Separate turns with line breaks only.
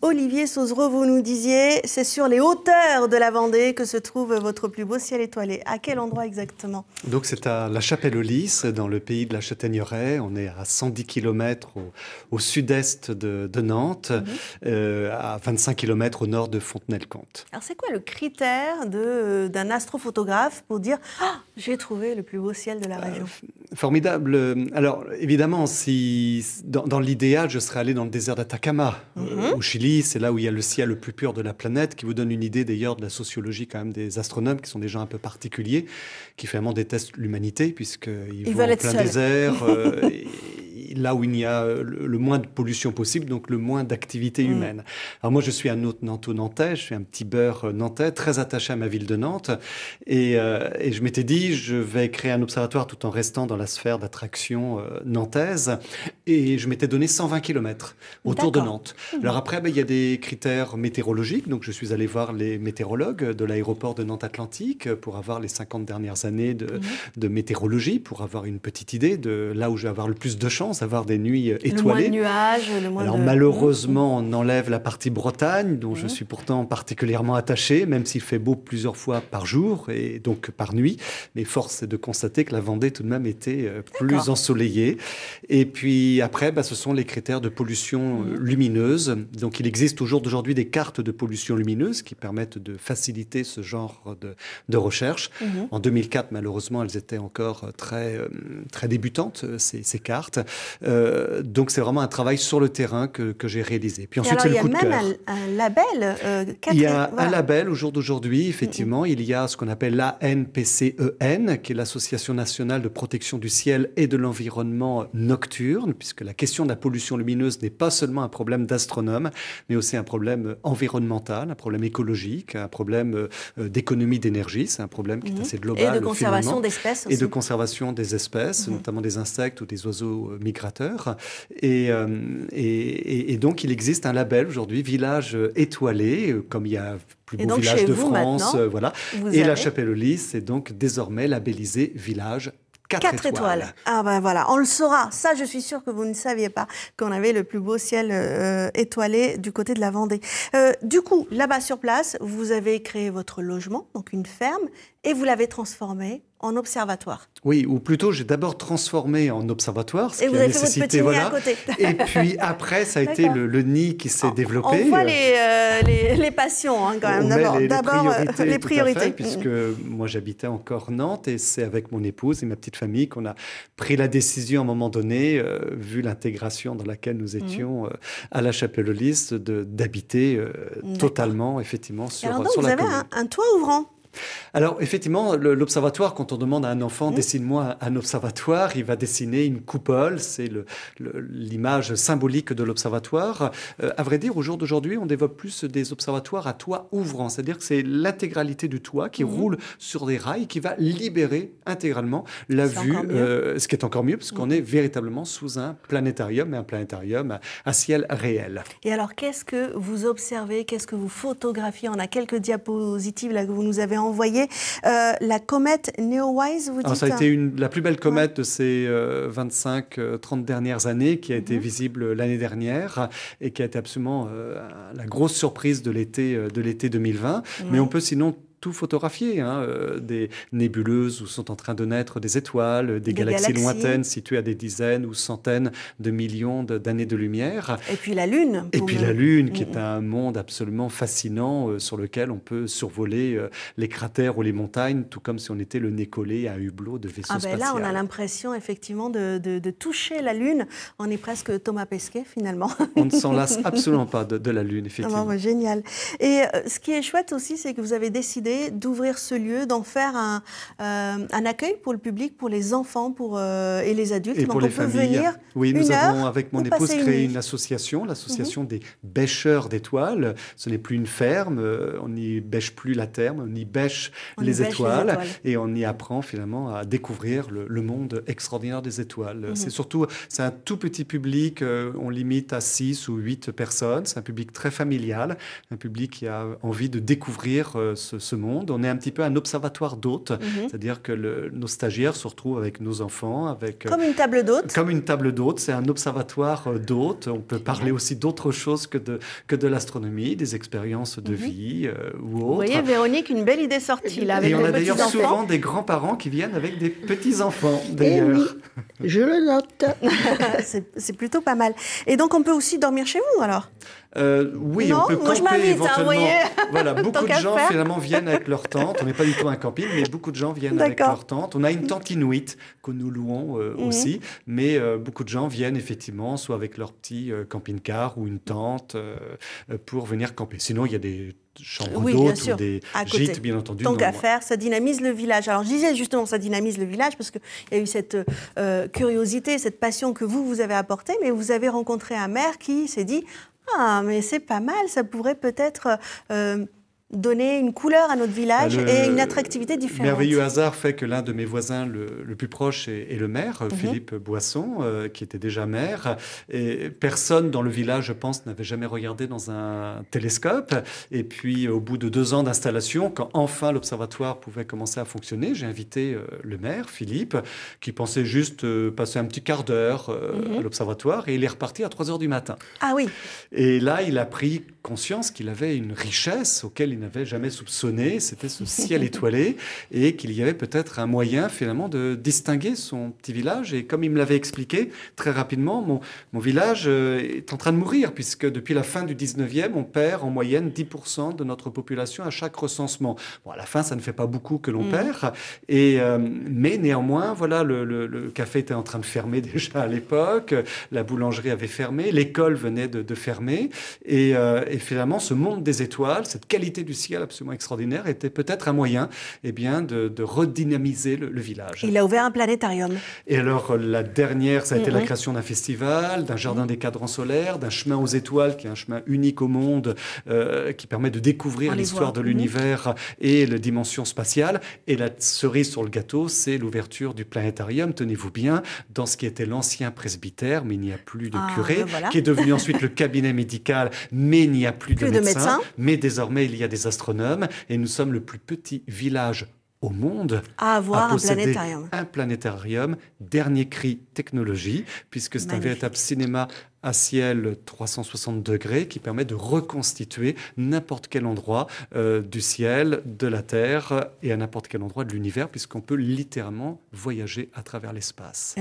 Olivier Sauzereau, vous nous disiez, c'est sur les hauteurs de la Vendée que se trouve votre plus beau ciel étoilé. À quel endroit exactement
Donc, c'est à La chapelle aux dans le pays de la Châtaigneraie. On est à 110 km au, sud-est de, Nantes, mhm. euh, à 25 km au nord de Fontenay-le-Comte.
Alors, c'est quoi le critère euh, d'un astrophotographe pour dire ah, j'ai trouvé le plus beau ciel de la euh, région
Formidable. Alors, évidemment, si dans, l'idéal, je serais allé dans le désert d'Atacama, mhm. Chili, c'est là où il y a le ciel le plus pur de la planète, qui vous donne une idée d'ailleurs de la sociologie quand même des astronomes, qui sont des gens un peu particuliers, qui finalement détestent l'humanité, puisqu'ils vont en plein désert. Euh, là où il y a euh, le moins de pollution possible, donc le moins d'activité mm. humaine. Alors moi, je suis un autre Nanto-Nantais, je suis un petit beurre euh, nantais, très attaché à ma ville de Nantes, euh, et, je m'étais dit, je vais créer un observatoire tout en restant dans la sphère d'attraction nantaise, et je m'étais donné 120 km autour de Nantes. Mm. Alors après, ben, il y a des critères météorologiques, donc je suis allé voir les météorologues de l'aéroport de Nantes-Atlantique pour avoir les 50 dernières années de, mm. de météorologie, pour avoir une petite idée de là où je vais avoir le plus de chance chance, avoir des nuits étoilées. Euh, le moins de
nuages, le moins Alors malheureusement,
on enlève la partie Bretagne, dont je suis pourtant particulièrement attaché, même s'il fait beau plusieurs fois par jour et donc par nuit. Mais force est de constater que la Vendée tout de même était euh, plus ensoleillée. Et puis après, bah, ce sont les critères de pollution euh, mm. lumineuse. Donc il existe toujours d'aujourd'hui des cartes de pollution lumineuse qui permettent de faciliter ce genre de, recherche. Mm-hmm. En 2004, malheureusement, elles étaient encore très, très débutantes, ces cartes. Euh, donc c'est vraiment un travail sur le terrain que, j'ai réalisé. Puis ensuite, c'est le coup de cœur. Il y a même
un, label. Euh, il y a un
label au jour d'aujourd'hui, effectivement. Il y a ce qu'on appelle l'ANPCEN, e qui est l'Association nationale de protection du ciel et de l'environnement nocturne, puisque la question de la pollution lumineuse n'est pas seulement un problème d'astronome, mais aussi un problème environnemental, un problème écologique, un problème euh, d'économie d'énergie. C'est un problème qui est mm-hmm. assez global. Et de conservation d'espèces Et de conservation des espèces, mm-hmm. notamment des insectes ou des oiseaux migratoires euh, et, et, donc, il existe un label aujourd'hui, Village étoilé, euh, comme il y a plus beau village de France, euh, voilà. Et la chapelle lys est donc désormais labellisée Village 4, étoiles.
Ah ben voilà, on le saura. Ça, je suis sûre que vous ne saviez pas qu'on avait le plus beau ciel étoilé du côté de la Vendée. du coup, là-bas sur place, vous avez créé votre logement, donc une ferme, et vous l'avez transformée en observatoire.
Oui, ou plutôt j'ai d'abord transformé en observatoire, et vous avez fait votre voilà. à côté. et puis après, ça a été le, nid qui s'est ah, développé. On voit euh, euh, les, les,
passions hein, quand même. D'abord, les, euh, priorités, les priorités. puisque
mm. moi j'habitais encore Nantes et c'est avec mon épouse et ma petite famille qu'on a pris la décision à un moment donné, vu l'intégration dans laquelle nous étions mm. à la chapelle de d'habiter totalement effectivement sur, alors donc, vous avez
un toit ouvrant.
Alors effectivement, l'observatoire, quand on demande à un enfant, mmh. dessine-moi un observatoire, il va dessiner une coupole, c'est l'image symbolique de l'observatoire. Euh, à vrai dire, au jour d'aujourd'hui, on développe plus des observatoires à toit ouvrant, c'est-à-dire que c'est l'intégralité du toit qui mmh. roule sur des rails, qui va libérer intégralement la vue, euh, ce qui est encore mieux, parce qu'on mmh. est véritablement sous un planétarium, et un planétarium à, ciel réel.
Et alors, qu'est-ce que vous observez, qu'est-ce que vous photographiez On a quelques diapositives là que vous nous avez envoyées vous voyez euh, la comète Neowise, vous Ça a été
hein la plus belle comète de ces 25-30 euh, euh, dernières années qui a été mhm. visible l'année dernière et qui a été absolument la grosse surprise de l'été 2020. Mais on peut sinon tout hein, euh, des nébuleuses où sont en train de naître des étoiles, des, galaxies, lointaines situées à des dizaines ou centaines de millions d'années de lumière. Et
puis la Lune. Et puis la
Lune, qui mm. est un monde absolument fascinant euh, sur lequel on peut survoler euh, les cratères ou les montagnes, tout comme si on était le nez collé à hublot de vaisseau ah ben Là, on a
l'impression effectivement de, toucher la Lune. On est presque Thomas Pesquet finalement. On ne s'en lasse absolument
pas de, la Lune, ah ben, effectivement.
génial. Et ce qui est chouette aussi, c'est que vous avez décidé d'ouvrir ce lieu, d'en faire un, euh, un, accueil pour le public, pour les enfants pour, euh, et les adultes. Et Donc pour les familles. venir. Oui, nous avons avec mon épouse créé une,
association, l'association mhm. des bêcheurs d'étoiles. Ce n'est plus une ferme, euh, on n'y bêche plus la terre, on y bêche, les, étoiles, et on y apprend finalement à découvrir le, monde extraordinaire des étoiles. Mhm. C'est surtout, c'est un tout petit public, on limite à 6 ou 8 personnes, c'est un public très familial, un public qui a envie de découvrir ce monde. On est un petit peu un observatoire d'hôtes, mhm. c'est-à-dire que nos stagiaires se retrouvent avec nos enfants, avec euh, comme une table d'hôtes. Comme une table d'hôtes, c'est un observatoire euh, d'hôtes. On peut parler aussi d'autres choses que de que de l'astronomie, des expériences de mhm. vie euh, ou autres. Vous voyez,
Véronique, une belle idée sortie là. et on a d'ailleurs souvent des
grands-parents qui viennent avec des petits enfants eh d'ailleurs. je le
note. c'est plutôt pas mal. Et donc, on peut aussi dormir chez vous, alors
euh, oui, on peut camper moi je hein, éventuellement. voilà, beaucoup de gens finalement viennent avec leur tente. On n'est pas du tout un camping, mais beaucoup de gens viennent avec leur tente. On a une tente inuit que nous louons euh, mhm. aussi, mais euh, beaucoup de gens viennent effectivement soit avec leur petit camping-car ou une tente pour venir camper. Sinon, il y a des oui, bien sûr, des gîtes, bien Tant qu'à faire,
ça dynamise le village. Alors je disais justement, ça dynamise le village parce qu'il y a eu cette euh, curiosité, cette passion que vous, vous avez apportée, mais vous avez rencontré un maire qui s'est dit, ah, mais c'est pas mal, ça pourrait peut-être... Euh, donner une couleur à notre village bah, et une attractivité différente. Merveilleux
hasard fait que l'un de mes voisins le, plus proche est, le maire, mhm. Philippe Boisson, euh, qui était déjà maire. Et personne dans le village, je pense, n'avait jamais regardé dans un télescope. Et puis, au bout de deux ans d'installation, quand enfin l'observatoire pouvait commencer à fonctionner, j'ai invité euh, le maire, Philippe, qui pensait juste euh, passer un petit quart d'heure mhm. à l'observatoire, et il est reparti à 3 heures du matin. Ah oui. Et là, il a pris conscience qu'il avait une richesse auquel il n'avait jamais soupçonné, c'était ce ciel étoilé, et qu'il y avait peut-être un moyen finalement de distinguer son petit village. Et comme il me l'avait expliqué très rapidement, mon, mon village euh, est en train de mourir, puisque depuis la fin du 19e, on perd en moyenne 10% de notre population à chaque recensement. Bon, à la fin, ça ne fait pas beaucoup que l'on mm. perd, et, euh, mais néanmoins, voilà, le, le, café était en train de fermer déjà à l'époque, la boulangerie avait fermé, l'école venait de, fermer, et, euh, et finalement, ce monde des étoiles, cette qualité du ciel absolument extraordinaire était peut-être un moyen et eh bien, de, redynamiser le, village. Il
a ouvert un planétarium.
Et alors, euh, la dernière, ça a été la création d'un festival, d'un jardin des cadrans solaires, d'un chemin aux étoiles, qui est un chemin unique au monde, euh, qui permet de découvrir l'histoire de mm-hmm. l'univers et les dimension spatiale. Et la cerise sur le gâteau, c'est l'ouverture du planétarium, tenez-vous bien, dans ce qui était l'ancien presbytère, mais il n'y a plus de ah, curé, ben qui est devenu ensuite le cabinet médical, mais il n'y a plus, de, médecin, Mais désormais, il y a des astronomes et nous sommes le plus petit village au monde à avoir un planétarium. Un planétarium, dernier cri technologie, puisque c'est un véritable cinéma à ciel 360 degrés qui permet de reconstituer n'importe quel endroit euh, du ciel, de la Terre et à n'importe quel endroit de l'univers, puisqu'on peut littéralement voyager à travers l'espace.